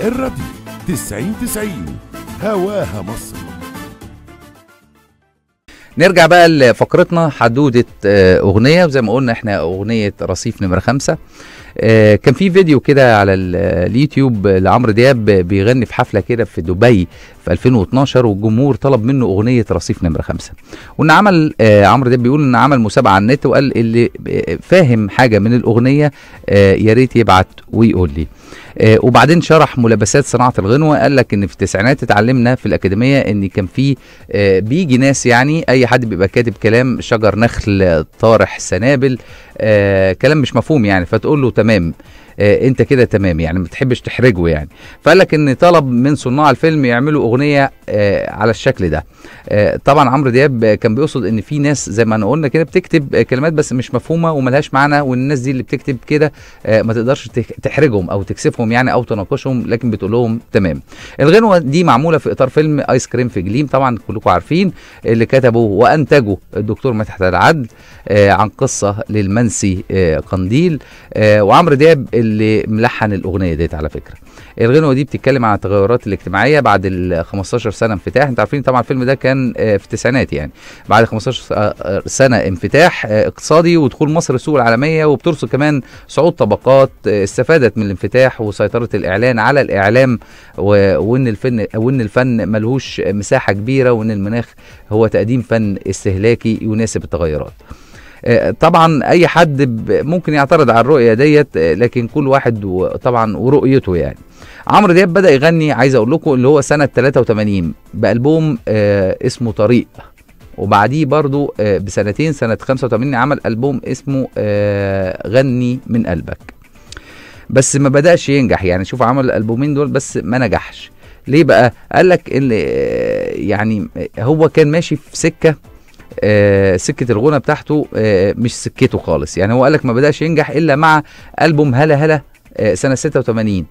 الراديو 90 90 هواها مصر نرجع بقى لفقرتنا حدودة آه، أغنية وزي ما قلنا احنا أغنية رصيف نمرة خمسة آه، كان في فيديو كده على اليوتيوب لعمرو دياب بيغني في حفلة كده في دبي في 2012 والجمهور طلب منه اغنيه رصيف نمره خمسه وان عمل آه عمرو دياب بيقول ان عمل مسابقه على النت وقال اللي آه، فاهم حاجه من الاغنيه آه يا ريت يبعت ويقول لي آه وبعدين شرح ملابسات صناعه الغنوه قال لك ان في التسعينات اتعلمنا في الاكاديميه ان كان في آه بيجي ناس يعني اي حد بيبقى كاتب كلام شجر نخل طارح سنابل آه كلام مش مفهوم يعني فتقول له تمام آه انت كده تمام يعني ما تحبش تحرجه يعني فقال لك ان طلب من صناع الفيلم يعملوا اغنيه آه على الشكل ده آه طبعا عمرو دياب كان بيقصد ان في ناس زي ما انا قلنا كده بتكتب كلمات بس مش مفهومه وملهاش معنى والناس دي اللي بتكتب كده آه ما تقدرش تحرجهم او تكسفهم يعني او تناقشهم لكن بتقول لهم تمام الغنوه دي معموله في اطار فيلم ايس كريم في جليم طبعا كلكم عارفين اللي كتبه وانتجه الدكتور مدحت العدل آه عن قصه للمنسي آه قنديل آه وعمرو دياب اللي ملحن الاغنيه ديت على فكره الغنوه دي بتتكلم عن التغيرات الاجتماعيه بعد ال 15 سنه انفتاح انتوا عارفين طبعا الفيلم ده كان آه، في التسعينات يعني بعد 15 آه، آه، سنه انفتاح اقتصادي ودخول مصر السوق العالميه وبترصد كمان صعود طبقات استفادت من الانفتاح وسيطره الاعلان على الاعلام وان الفن وان الفن ملهوش مساحه كبيره وان المناخ هو تقديم فن استهلاكي يناسب التغيرات آه، طبعا اي حد ممكن يعترض على الرؤيه ديت آه، لكن كل واحد طبعا ورؤيته يعني عمرو دياب بدا يغني عايز اقول لكم اللي هو سنه 83 بالبوم آه، اسمه طريق وبعديه برضو بسنتين سنه 85 عمل البوم اسمه غني من قلبك بس ما بداش ينجح يعني شوف عمل الالبومين دول بس ما نجحش ليه بقى قال لك ان يعني هو كان ماشي في سكه آه، سكه الغنى بتاعته آه، مش سكته خالص يعني هو قالك ما بداش ينجح الا مع البوم هلا هلا آه، سنه 86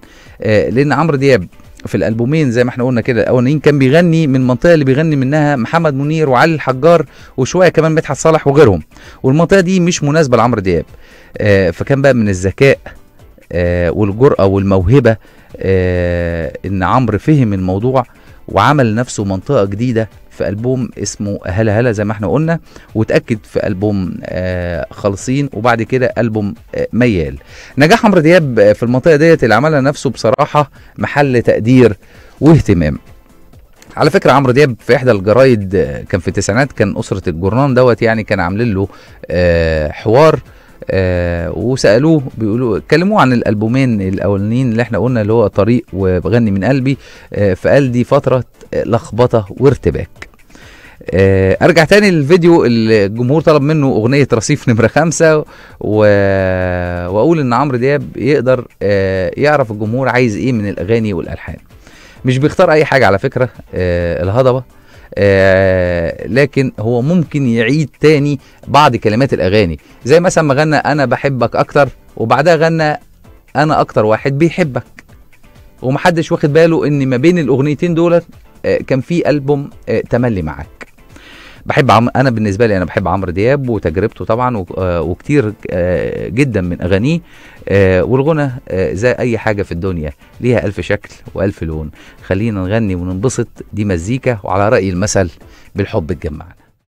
لان عمرو دياب في الالبومين زي ما احنا قلنا كده الاولانيين كان بيغني من المنطقه اللي بيغني منها محمد منير وعلي الحجار وشويه كمان مدحت صالح وغيرهم والمنطقه دي مش مناسبه لعمرو دياب آه فكان بقى من الذكاء آه والجرأة والموهبة آه إن عمرو فهم الموضوع وعمل لنفسه منطقة جديدة في ألبوم اسمه هلا هلا زي ما احنا قلنا وتأكد في ألبوم آه خالصين وبعد كده ألبوم آه ميال نجاح عمرو دياب في المنطقة ديت اللي عملها نفسه بصراحة محل تقدير واهتمام على فكره عمرو دياب في احدى الجرايد آه، كان في التسعينات كان اسره الجرنان دوت يعني كان عاملين له آه حوار آه وسالوه بيقولوا كلموه عن الالبومين الاولانيين اللي احنا قلنا اللي هو طريق وبغني من قلبي آه فقال دي فتره لخبطه وارتباك آه، ارجع تاني للفيديو اللي الجمهور طلب منه اغنيه رصيف نمره خمسة و... واقول ان عمرو دياب يقدر آه، يعرف الجمهور عايز ايه من الاغاني والالحان مش بيختار اي حاجه على فكره آه، الهضبه لكن هو ممكن يعيد تاني بعض كلمات الاغاني زي مثلا ما غنى انا بحبك اكتر وبعدها غنى انا اكتر واحد بيحبك ومحدش واخد باله ان ما بين الاغنيتين دولت كان في البوم تملي معاك بحب عم انا بالنسبه لي انا بحب عمرو دياب وتجربته طبعا آه، وكتير آه، جدا من اغانيه آه، والغنى زي اي حاجه في الدنيا ليها الف شكل والف لون خلينا نغني وننبسط دي مزيكا وعلى راي المثل بالحب اتجمعنا